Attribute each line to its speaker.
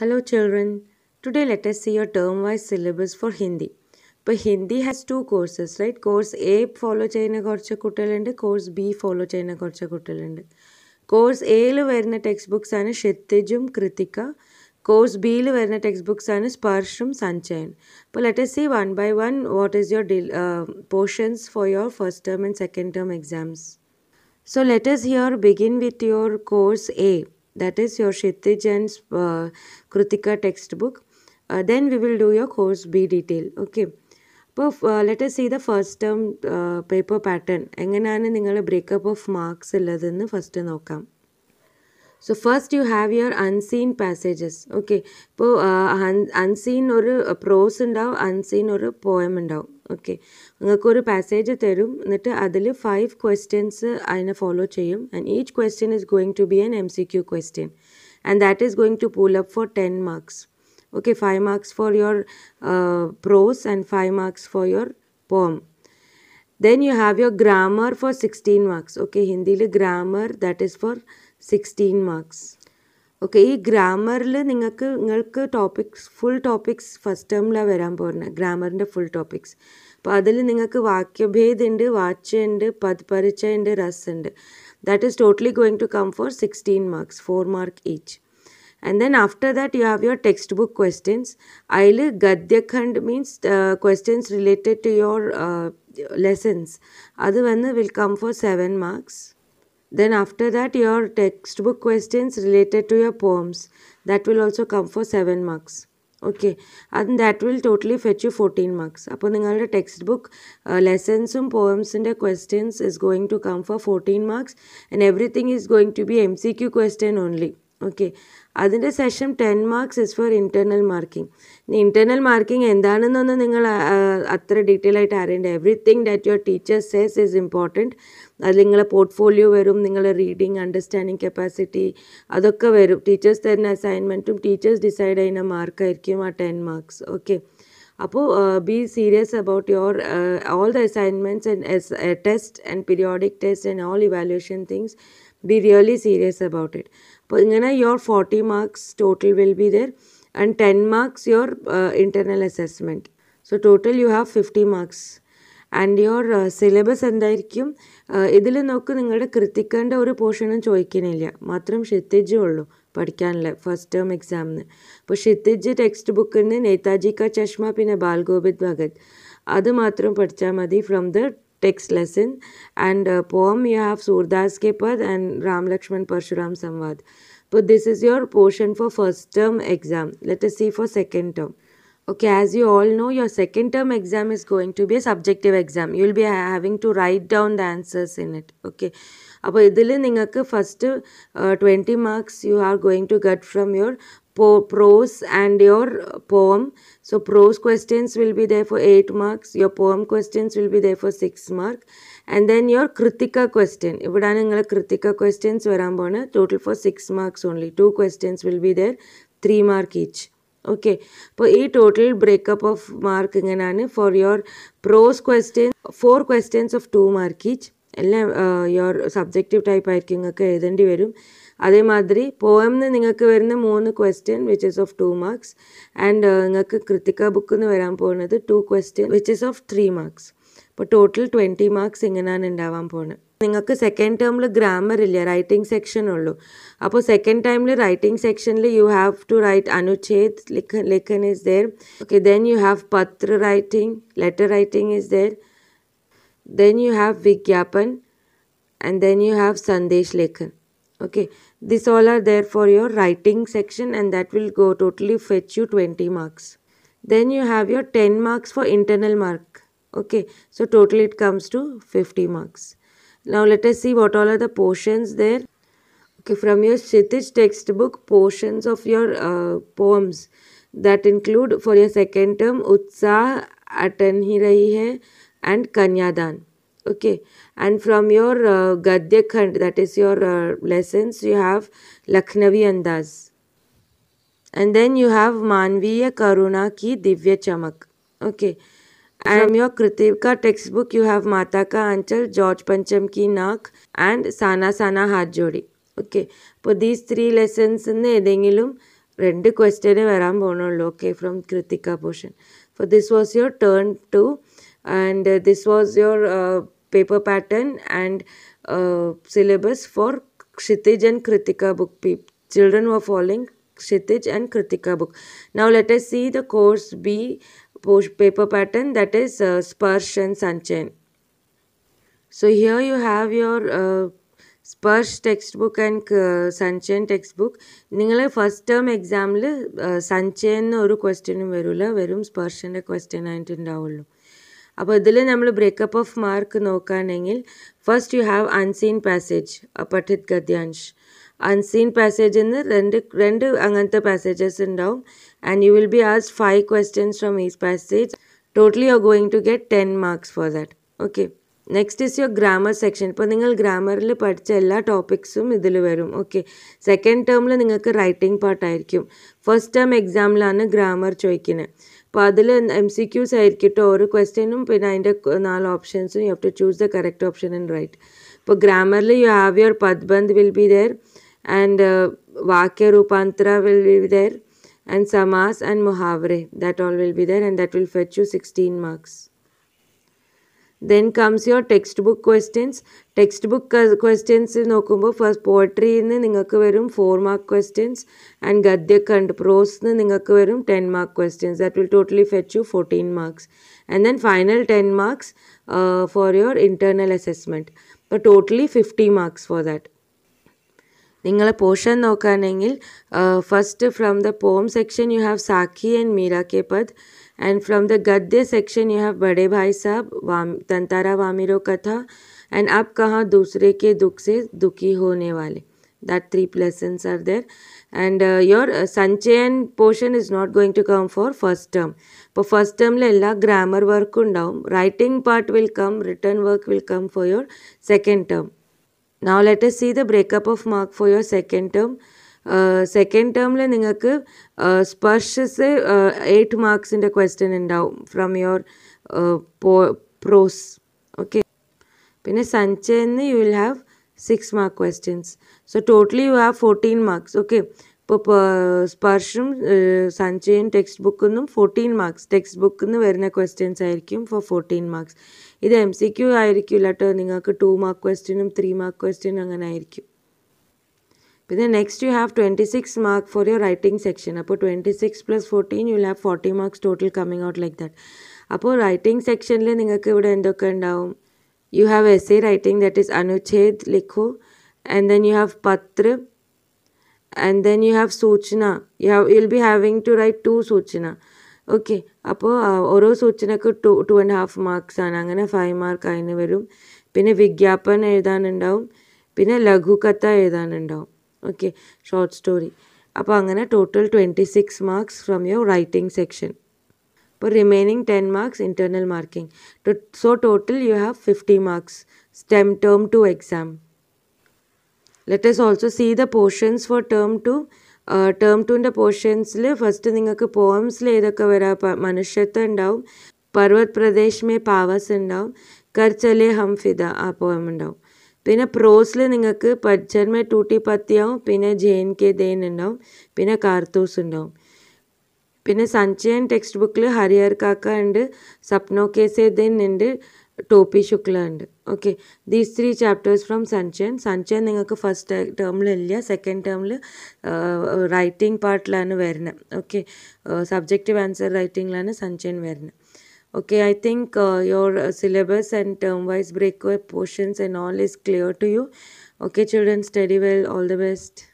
Speaker 1: Hello children, today let us see your term wise syllabus for Hindi. But Hindi has two courses, right? Course A follow cheyina korcha kuttalundi, course B follow cheyina korcha kuttalundi. Course A lo varina textbooks aanu Shettijum Kritika, course B lo varina textbooks aanu Sparsham Sanchayan. But let us see one by one what is your uh, portions for your first term and second term exams. So let us here begin with your course A. that is your Kshitij and Kritika textbook. then we will do your course B detail. Okay. let അപ്പോൾ let see the first term paper pattern എങ്ങനെയാണ് break up of marks? ഉള്ളതെന്ന് first നോക്കാം so first you have your unseen passages okay po uh, un unseen or uh, prose and unseen or poem and okay ungalku or passage therum nittu adile five questions uh, aina follow cheyum and each question is going to be an mcq question and that is going to pull up for 10 marks okay 5 marks for your uh, prose and 5 marks for your poem then you have your grammar for 16 marks okay hindi le grammar that is for sixteen marks okay ഈ ഗ്രാമറിൽ നിങ്ങൾക്ക് നിങ്ങൾക്ക് topics full topics first ടേമിലാണ് വരാൻ പോകുന്നത് ഗ്രാമറിൻ്റെ full topics അപ്പോൾ അതിൽ നിങ്ങൾക്ക് വാക്യഭേദുണ്ട് വാച്യുണ്ട് പദ് പരിചയുണ്ട് റസ്സുണ്ട് that is totally going to come for sixteen marks for mark each and then after that you have your text book questions അതിൽ ഗദ്യഖണ്ഡ് means questions related to your lessons അത് വന്ന് will come for seven marks Then after that, your textbook questions related to your poems. That will also come for 7 marks. Okay. And that will totally fetch you 14 marks. Upon the textbook, uh, lessons and poems and questions is going to come for 14 marks. And everything is going to be MCQ question only. Okay. അതിൻ്റെ ശേഷം ten marks is for internal marking ഇനി internal marking എന്താണെന്നൊന്നും നിങ്ങൾ അത്ര detail ആയിട്ട് അറിയേണ്ട everything that your teacher says is important അത് നിങ്ങളെ പോർട്ട്ഫോളിയോ വരും നിങ്ങളുടെ റീഡിങ് അണ്ടർസ്റ്റാൻഡിങ് കപ്പാസിറ്റി അതൊക്കെ വരും ടീച്ചേഴ്സ് തരുന്ന അസൈൻമെൻറ്റും ടീച്ചേഴ്സ് ഡിസൈഡ് ചെയ്യുന്ന മാർക്കായിരിക്കും ആ ടെൻ മാർക്സ് ഓക്കെ അപ്പോൾ be serious about your all the assignments and test and periodic test and all evaluation things be really serious about it അപ്പോൾ ഇങ്ങനെ your forty marks total will be there and ten marks your internal assessment so total you have fifty marks and your syllabus എന്തായിരിക്കും uh, ഇതിൽ നോക്ക് നിങ്ങളുടെ കൃത്തിക്കേണ്ട ഒരു പോർഷനും ചോദിക്കണില്ല മാത്രം ഷിത്തിജേ ഉള്ളൂ പഠിക്കാനുള്ള ഫസ്റ്റ് ടേം എക്സാമിന് അപ്പോൾ ഷിത്തിജ് ടെക്സ്റ്റ് ബുക്കിൽ നിന്ന് നേതാജി കാ ചഷ്മ പിന്നെ ബാൽ ഗോപിത് ഭഗത് അത് മാത്രം പഠിച്ചാൽ മതി from the text lesson and uh, poem you have surdas ke pad and ram lakshman parshuram samvad but this is your portion for first term exam let us see for second term okay as you all know your second term exam is going to be a subjective exam you'll be having to write down the answers in it okay അപ്പോൾ first നിങ്ങൾക്ക് first twenty marks you are going to get from po- prose and your poem. So prose questions will be there for 8 marks, your poem questions will be there for 6 mark and then your Kritika question. ഇവിടാണ് നിങ്ങളെ Kritika questions വരാൻ പോണ total for 6 marks only. Two questions will be there, 3 mark each. Okay അപ്പോൾ ഈ total breakup of mark ഇങ്ങനെയാണ് for your prose question four questions of two mark each എല്ലാം your subjective type ആയിരിക്കും നിങ്ങൾക്ക് എഴുതേണ്ടി വരും അതേമാതിരി പോയംന്ന് നിങ്ങൾക്ക് വരുന്ന മൂന്ന് question which is of two marks and നിങ്ങൾക്ക് കൃത്തിക ബുക്ക് എന്ന് വരാൻ പോകുന്നത് two question which is of three marks അപ്പോൾ ടോട്ടൽ ട്വൻറ്റി മാർക്സ് ഇങ്ങനെയാണ് ഉണ്ടാവാൻ പോകുന്നത് നിങ്ങൾക്ക് സെക്കൻഡ് ടേമിൽ ഗ്രാമർ ഇല്ല റൈറ്റിംഗ് സെക്ഷൻ ഉള്ളൂ അപ്പോൾ സെക്കൻഡ് ടൈമിൽ റൈറ്റിംഗ് സെക്ഷനിൽ you have to write anuchchhed likhan likhan is there okay then you have patra writing letter writing is there then you have vigyapan and then you have sandesh lekhan okay This all are there for your writing section and that will go totally fetch you 20 marks. Then you have your 10 marks for internal mark. Okay, so total it comes to 50 marks. Now let us see what all are the portions there. Okay, from your Shitish textbook, portions of your uh, poems that include for your second term, Uttara Atan Hi Rahi Hai and Kanyadan. okay and from your uh, gadya khand that is your uh, lessons you have lakhnavi andaz and then you have manviya karuna ki divya chamak okay and from your kritika textbook you have mata ka anchal george pancham ki nak and sana sana haath jodi okay for these three lessons ne edengilum rendu question varan ponnullo okay from kritika portion for this was your turn to and uh, this was your uh, paper pattern and uh, syllabus for Kshitij and Kritika book. Children were following Kshitij and Kritika book. Now let us see the course B paper pattern that is uh, Sparsh and Sanchain. So here you have your uh, textbook and book textbook. Sanchayan first term exam first term എക്സാമിൽ സൺചൈൻ ഒരു ക്വസ്റ്റ്യനും വരില്ല വെറും സ്പർശൻ്റെ question ആയിട്ട് അപ്പോൾ ഇതിൽ നമ്മൾ breakup of mark നോക്കുകയാണെങ്കിൽ first you have unseen passage പഠിത് ഗദ്യാൻഷ് അൺസീൻ പാസേജിൽ എന്ന് രണ്ട് രണ്ട് അങ്ങനത്തെ പാസേജസ് ഉണ്ടാവും and you will be asked five questions from this passage totally you are going to get ten marks for that okay next is your grammar section ഇപ്പോൾ നിങ്ങൾ ഗ്രാമറിൽ പഠിച്ച എല്ലാ ടോപ്പിക്സും ഇതിൽ വരും ഓക്കെ സെക്കൻഡ് ടേമിൽ നിങ്ങൾക്ക് റൈറ്റിംഗ് പാർട്ടായിരിക്കും ഫസ്റ്റ് ടേം എക്സാമിലാണ് ഗ്രാമർ ചോദിക്കുന്നത് അപ്പോൾ അതിൽ എം സി ക്യൂസ് ആയിരിക്കും കേട്ടോ ഓരോ ക്വസ്റ്റ്യനും പിന്നെ അതിൻ്റെ നാല് ഓപ്ഷൻസും you have to choose the correct option and write ഇപ്പോൾ ഗ്രാമറിൽ യു ഹാവ് യുവർ പദ്ബന്ധ് വിൽ ബി ദർ ആൻഡ് വാക്യ രൂപാന്തര വിൽ ബി ദർ ആൻഡ് സമാസ് ആൻഡ് മുഹാവറെ that all will be there and that will fetch you sixteen marks then comes your text book questions text book questions നോക്കുമ്പോൾ first പോയട്രിയിൽ നിന്ന് നിങ്ങൾക്ക് വരും four mark questions and ഗദ്യക്കണ്ട് prose നിന്ന് നിങ്ങൾക്ക് വരും ten mark questions that will totally fetch you fourteen marks and then final ten marks for your internal assessment അപ്പോൾ totally fifty marks for that നിങ്ങൾ പോർഷൻ നോക്കുകയാണെങ്കിൽ first from the poem section you have Sakhi and Meera ke pad and from the Gadya section you have Bade Bhai Sahab, Vam, Tantara Vamiro Katha and Ab Kaha Dusre Ke Dukh Se Dukhi Hone Wale. That three lessons are there and uh, your uh, Sanchayan portion is not going to come for first term. For first term ella grammar work undavum. Writing part will come, written work will come for your second term. Now let us see the breakup of mark for your second term. Second ടേമിൽ നിങ്ങൾക്ക് സ്പർശസ് eight മാർക്സിൻ്റെ question ഉണ്ടാവും from your prose okay പിന്നെ സഞ്ചയെന്ന് you will have six mark questions so totally you have fourteen marks okay ഇപ്പോൾ സ്പർശും സഞ്ചയും text ബുക്കിൽ നിന്നും ഫോർട്ടീൻ മാർക്സ് ടെക്സ്റ്റ് ബുക്കിൽ നിന്ന് വരുന്ന ക്വസ്റ്റ്യൻസ് ആയിരിക്കും ഫോർ ഫോർട്ടീൻ മാർക്സ് ഇത് എം സി ക്യൂ ആയിരിക്കില്ല കേട്ടോ നിങ്ങൾക്ക് ടു മാർക്ക് ക്വസ്റ്റ്യനും ത്രീ മാർക്ക് ക്വസ്റ്റ്യനും അങ്ങനെ ആയിരിക്കും പിന്നെ next you have twenty six mark for your writing section അപ്പോൾ twenty six plus fourteen you will have forty marks total coming out like that അപ്പോൾ റൈറ്റിംഗ് സെക്ഷനിൽ നിങ്ങൾക്ക് ഇവിടെ എന്തൊക്കെ ഉണ്ടാവും you have essay writing that is അനുച്ഛേദ് ലിഖു and then you have പത്ര് ആൻഡ് ദെൻ യു ഹാവ് സൂചന you have you will be having to write two സൂചന ഓക്കെ അപ്പോൾ ഓരോ സൂചനക്ക് two two and half marks ആണ് അങ്ങനെ ഫൈവ് മാർക്ക് അതിന് വരും പിന്നെ വിജ്ഞാപനം എഴുതാനുണ്ടാവും പിന്നെ ലഘുകഥ എഴുതാനുണ്ടാവും ഓക്കെ ഷോർട്ട് സ്റ്റോറി അപ്പോൾ അങ്ങനെ total twenty six marks from your writing section അപ്പോൾ remaining ten marks internal marking so total you have fifty marks stem term two exam let's also see the portions for term two term ടുവിൻ്റെ പോർഷൻസിൽ first നിങ്ങൾക്ക് പോംസിൽ ഏതൊക്കെ വരാം മനുഷ്യത്വം ഉണ്ടാവും പർവത് Pradesh may പാവസ് ഉണ്ടാവും കർച്ചലെ ഹംഫിദ ആ പോയം ഉണ്ടാവും പിന്നെ പ്രോസിൽ നിങ്ങൾക്ക് പച്ചന്മേ ടൂട്ടി പത്തിയാവും പിന്നെ ജെ എൻ കെ ദേ ഉണ്ടാവും പിന്നെ കാർത്തൂസ് ഉണ്ടാവും പിന്നെ സഞ്ചയൻ ടെക്സ്റ്റ് ബുക്കിൽ ഹരിയർ കാക്ക ഉണ്ട് സപ്നോ കേസെ ദൻ ഉണ്ട് ടോപ്പി ശുക്ല ഉണ്ട് okay these three chapters from Sanchayan Sanchayan നിങ്ങൾക്ക് ഫസ്റ്റ് ടേമിലില്ല സെക്കൻഡ് ടേമിൽ റൈറ്റിംഗ് പാർട്ടിലാണ് വരുന്നത് ഓക്കെ സബ്ജക്റ്റീവ് ആൻസർ റൈറ്റിംഗിലാണ് സഞ്ചയൻ വരുന്നത് okay i think uh, your uh, syllabus and term wise breakup portions and all is clear to you okay children study well all the best